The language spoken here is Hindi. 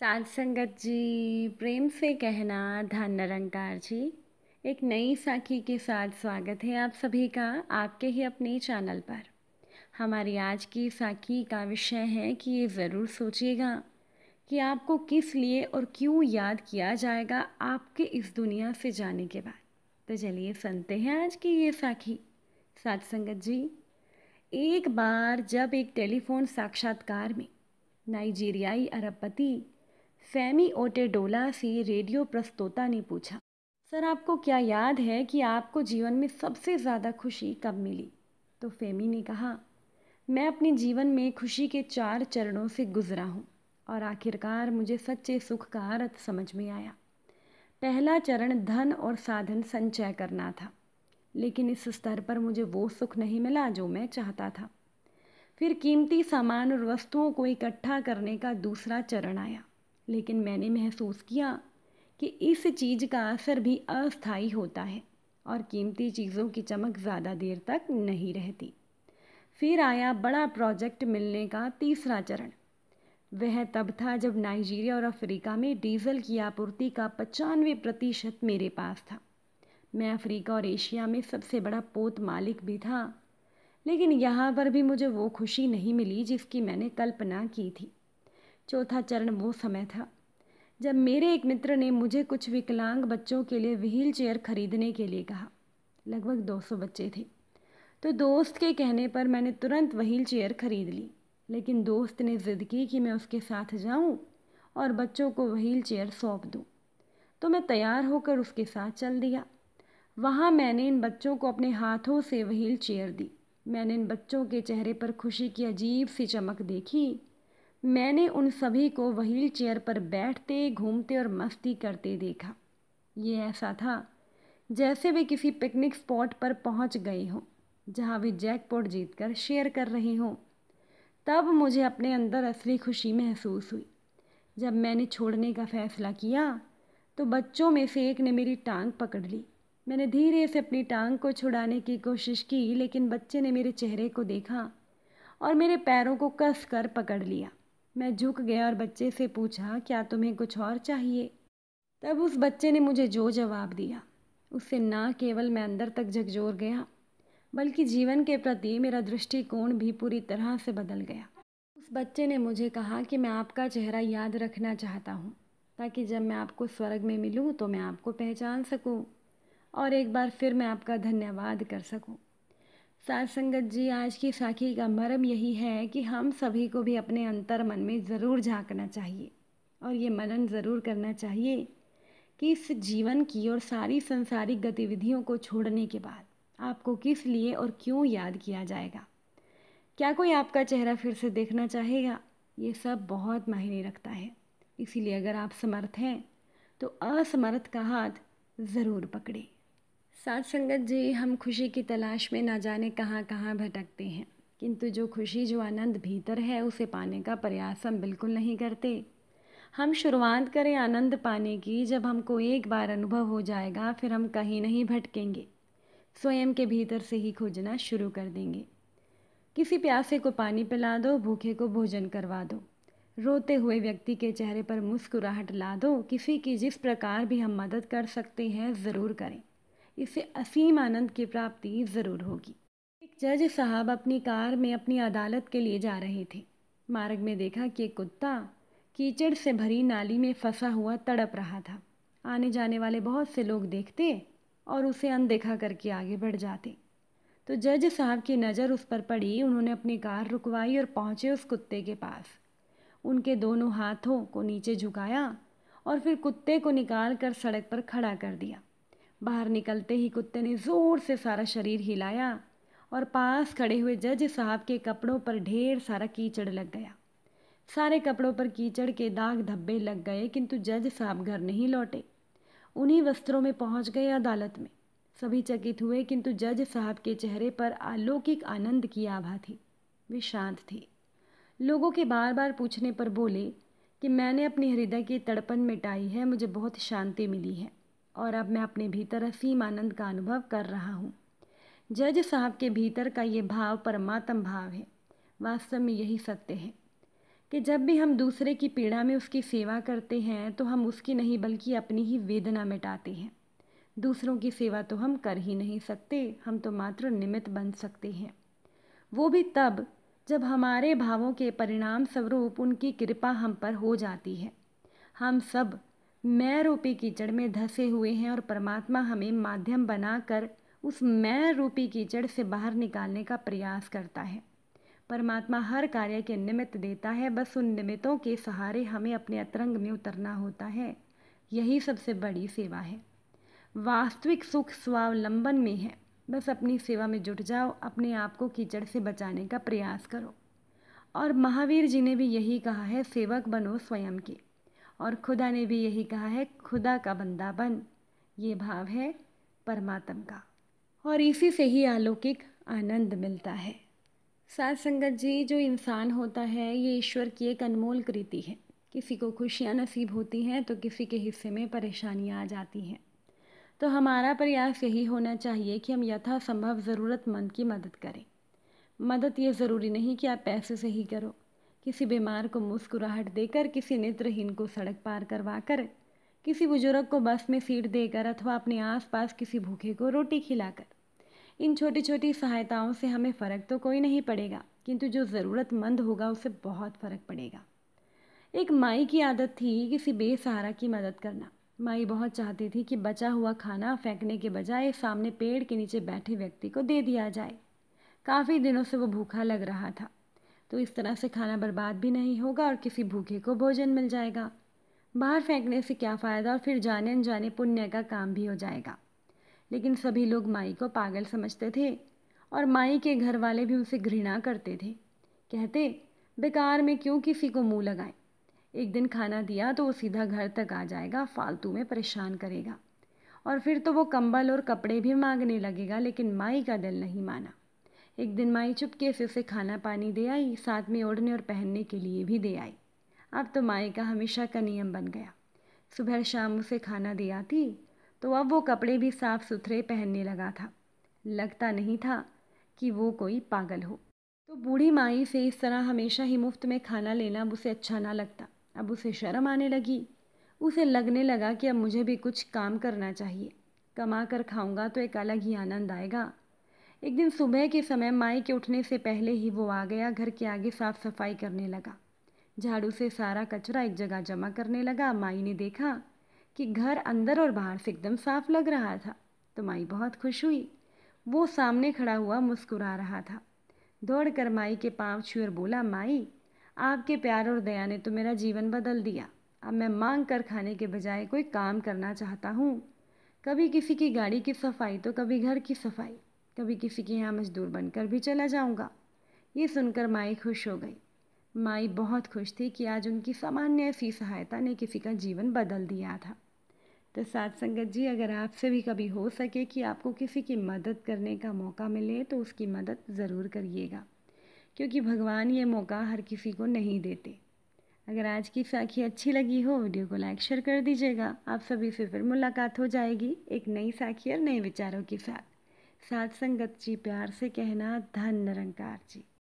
साध संगत जी प्रेम से कहना धन निरंकार जी एक नई साखी के साथ स्वागत है आप सभी का आपके ही अपने चैनल पर हमारी आज की साखी का विषय है कि ये ज़रूर सोचिएगा कि आपको किस लिए और क्यों याद किया जाएगा आपके इस दुनिया से जाने के बाद तो चलिए सुनते हैं आज की ये साखी साध संगत जी एक बार जब एक टेलीफोन साक्षात्कार में नाइजीरियाई अरबपति फैमी ओटेडोला से रेडियो प्रस्तोता ने पूछा सर आपको क्या याद है कि आपको जीवन में सबसे ज़्यादा खुशी कब मिली तो फैमी ने कहा मैं अपने जीवन में खुशी के चार चरणों से गुजरा हूँ और आखिरकार मुझे सच्चे सुख का अर्थ समझ में आया पहला चरण धन और साधन संचय करना था लेकिन इस स्तर पर मुझे वो सुख नहीं मिला जो मैं चाहता था फिर कीमती सामान और वस्तुओं को इकट्ठा करने का दूसरा चरण आया लेकिन मैंने महसूस किया कि इस चीज़ का असर भी अस्थाई होता है और कीमती चीज़ों की चमक ज़्यादा देर तक नहीं रहती फिर आया बड़ा प्रोजेक्ट मिलने का तीसरा चरण वह तब था जब नाइजीरिया और अफ्रीका में डीजल की आपूर्ति का पचानवे प्रतिशत मेरे पास था मैं अफ्रीका और एशिया में सबसे बड़ा पोत मालिक भी था लेकिन यहाँ पर भी मुझे वो खुशी नहीं मिली जिसकी मैंने कल्पना की थी चौथा चरण वो समय था जब मेरे एक मित्र ने मुझे कुछ विकलांग बच्चों के लिए व्हील चेयर खरीदने के लिए कहा लगभग 200 बच्चे थे तो दोस्त के कहने पर मैंने तुरंत व्हील चेयर खरीद ली लेकिन दोस्त ने ज़िद की कि मैं उसके साथ जाऊं और बच्चों को व्हील चेयर सौंप दूं। तो मैं तैयार होकर उसके साथ चल दिया वहाँ मैंने इन बच्चों को अपने हाथों से व्हील चेयर दी मैंने इन बच्चों के चेहरे पर खुशी की अजीब सी चमक देखी मैंने उन सभी को व्हील चेयर पर बैठते घूमते और मस्ती करते देखा ये ऐसा था जैसे वे किसी पिकनिक स्पॉट पर पहुंच गए हों जहां वे जैकपॉट जीतकर शेयर कर रहे हों तब मुझे अपने अंदर असली खुशी महसूस हुई जब मैंने छोड़ने का फ़ैसला किया तो बच्चों में से एक ने मेरी टांग पकड़ ली मैंने धीरे से अपनी टांग को छुड़ाने की कोशिश की लेकिन बच्चे ने मेरे चेहरे को देखा और मेरे पैरों को कस कर पकड़ लिया मैं झुक गया और बच्चे से पूछा क्या तुम्हें कुछ और चाहिए तब उस बच्चे ने मुझे जो जवाब दिया उससे ना केवल मैं अंदर तक झकझोर गया बल्कि जीवन के प्रति मेरा दृष्टिकोण भी पूरी तरह से बदल गया उस बच्चे ने मुझे कहा कि मैं आपका चेहरा याद रखना चाहता हूँ ताकि जब मैं आपको स्वर्ग में मिलूँ तो मैं आपको पहचान सकूँ और एक बार फिर मैं आपका धन्यवाद कर सकूँ सात संगत जी आज की साखी का मरम यही है कि हम सभी को भी अपने अंतर मन में ज़रूर झांकना चाहिए और ये मनन ज़रूर करना चाहिए कि इस जीवन की और सारी संसारिक गतिविधियों को छोड़ने के बाद आपको किस लिए और क्यों याद किया जाएगा क्या कोई आपका चेहरा फिर से देखना चाहेगा ये सब बहुत मायने रखता है इसीलिए अगर आप समर्थ हैं तो असमर्थ का हाथ ज़रूर पकड़ें सात संगत जी हम खुशी की तलाश में ना जाने कहाँ कहाँ भटकते हैं किंतु जो खुशी जो आनंद भीतर है उसे पाने का प्रयास हम बिल्कुल नहीं करते हम शुरुआत करें आनंद पाने की जब हमको एक बार अनुभव हो जाएगा फिर हम कहीं नहीं भटकेंगे स्वयं के भीतर से ही खोजना शुरू कर देंगे किसी प्यासे को पानी पिला दो भूखे को भोजन करवा दो रोते हुए व्यक्ति के चेहरे पर मुस्कुराहट ला दो किसी की जिस प्रकार भी हम मदद कर सकते हैं ज़रूर करें इससे असीम आनंद की प्राप्ति ज़रूर होगी एक जज साहब अपनी कार में अपनी अदालत के लिए जा रहे थे मार्ग में देखा कि एक कुत्ता कीचड़ से भरी नाली में फंसा हुआ तड़प रहा था आने जाने वाले बहुत से लोग देखते और उसे अनदेखा करके आगे बढ़ जाते तो जज साहब की नज़र उस पर पड़ी उन्होंने अपनी कार रुकवाई और पहुँचे उस कुत्ते के पास उनके दोनों हाथों को नीचे झुकाया और फिर कुत्ते को निकाल कर सड़क पर खड़ा कर दिया बाहर निकलते ही कुत्ते ने ज़ोर से सारा शरीर हिलाया और पास खड़े हुए जज साहब के कपड़ों पर ढेर सारा कीचड़ लग गया सारे कपड़ों पर कीचड़ के दाग धब्बे लग गए किंतु जज साहब घर नहीं लौटे उन्हीं वस्त्रों में पहुंच गए अदालत में सभी चकित हुए किंतु जज साहब के चेहरे पर अलौकिक आनंद की आभा थी वे शांत थे लोगों के बार बार पूछने पर बोले कि मैंने अपने हृदय की तड़पन मिटाई है मुझे बहुत शांति मिली है और अब मैं अपने भीतर असीम आनंद का अनुभव कर रहा हूँ जज साहब के भीतर का ये भाव परमात्म भाव है वास्तव में यही सत्य है कि जब भी हम दूसरे की पीड़ा में उसकी सेवा करते हैं तो हम उसकी नहीं बल्कि अपनी ही वेदना मिटाते हैं दूसरों की सेवा तो हम कर ही नहीं सकते हम तो मात्र निमित्त बन सकते हैं वो भी तब जब हमारे भावों के परिणाम स्वरूप उनकी कृपा हम पर हो जाती है हम सब मैं रूपी कीचड़ में धसे हुए हैं और परमात्मा हमें माध्यम बनाकर उस मैं रूपी कीचड़ से बाहर निकालने का प्रयास करता है परमात्मा हर कार्य के निमित्त देता है बस उन निमित्तों के सहारे हमें अपने अतरंग में उतरना होता है यही सबसे बड़ी सेवा है वास्तविक सुख स्वावलंबन में है बस अपनी सेवा में जुट जाओ अपने आप को कीचड़ से बचाने का प्रयास करो और महावीर जी ने भी यही कहा है सेवक बनो स्वयं की और खुदा ने भी यही कहा है खुदा का बंदा बन ये भाव है परमात्म का और इसी से ही अलौकिक आनंद मिलता है सात संगत जी जो इंसान होता है ये ईश्वर की एक अनमोल कृति है किसी को खुशियाँ नसीब होती हैं तो किसी के हिस्से में परेशानियाँ आ जाती हैं तो हमारा प्रयास यही होना चाहिए कि हम यथासंभव ज़रूरतमंद की मदद करें मदद ये ज़रूरी नहीं कि आप पैसे से ही करो किसी बीमार को मुस्कुराहट देकर किसी नेत्रहीन को सड़क पार करवाकर किसी बुजुर्ग को बस में सीट देकर अथवा अपने आसपास किसी भूखे को रोटी खिलाकर इन छोटी छोटी सहायताओं से हमें फ़र्क तो कोई नहीं पड़ेगा किंतु जो ज़रूरतमंद होगा उसे बहुत फ़र्क पड़ेगा एक माई की आदत थी किसी बेसहारा की मदद करना माई बहुत चाहती थी कि बचा हुआ खाना फेंकने के बजाय सामने पेड़ के नीचे बैठे व्यक्ति को दे दिया जाए काफ़ी दिनों से वो भूखा लग रहा था तो इस तरह से खाना बर्बाद भी नहीं होगा और किसी भूखे को भोजन मिल जाएगा बाहर फेंकने से क्या फ़ायदा और फिर जाने अनजाने पुण्य का काम भी हो जाएगा लेकिन सभी लोग माई को पागल समझते थे और माई के घर वाले भी उनसे घृणा करते थे कहते बेकार में क्यों किसी को मुंह लगाए एक दिन खाना दिया तो वो सीधा घर तक आ जाएगा फालतू में परेशान करेगा और फिर तो वो कंबल और कपड़े भी मांगने लगेगा लेकिन माई का दिल नहीं माना एक दिन माई चुपके से उसे खाना पानी दे आई साथ में ओढ़ने और पहनने के लिए भी दे आई अब तो माई का हमेशा का नियम बन गया सुबह शाम उसे खाना दे आती तो अब वो कपड़े भी साफ सुथरे पहनने लगा था लगता नहीं था कि वो कोई पागल हो तो बूढ़ी माई से इस तरह हमेशा ही मुफ्त में खाना लेना अब उसे अच्छा ना लगता अब उसे शर्म आने लगी उसे लगने लगा कि अब मुझे भी कुछ काम करना चाहिए कमा कर खाऊंगा तो एक अलग ही आनंद आएगा एक दिन सुबह के समय माई के उठने से पहले ही वो आ गया घर के आगे साफ सफाई करने लगा झाड़ू से सारा कचरा एक जगह जमा करने लगा माई ने देखा कि घर अंदर और बाहर से एकदम साफ लग रहा था तो माई बहुत खुश हुई वो सामने खड़ा हुआ मुस्कुरा रहा था दौड़कर माई के पाँव छू और बोला माई आपके प्यार और दया ने तो मेरा जीवन बदल दिया अब मैं मांग कर खाने के बजाय कोई काम करना चाहता हूँ कभी किसी की गाड़ी की सफाई तो कभी घर की सफाई कभी किसी के यहाँ मजदूर बनकर भी चला जाऊँगा ये सुनकर माई खुश हो गई माई बहुत खुश थी कि आज उनकी सामान्य सी सहायता ने किसी का जीवन बदल दिया था तो सात संगत जी अगर आपसे भी कभी हो सके कि आपको किसी की मदद करने का मौका मिले तो उसकी मदद ज़रूर करिएगा क्योंकि भगवान ये मौका हर किसी को नहीं देते अगर आज की साखी अच्छी लगी हो वीडियो को लाइक शेयर कर दीजिएगा आप सभी से फिर मुलाकात हो जाएगी एक नई साखी और नए विचारों के साथ सात संगत जी प्यार से कहना धन निरंकार जी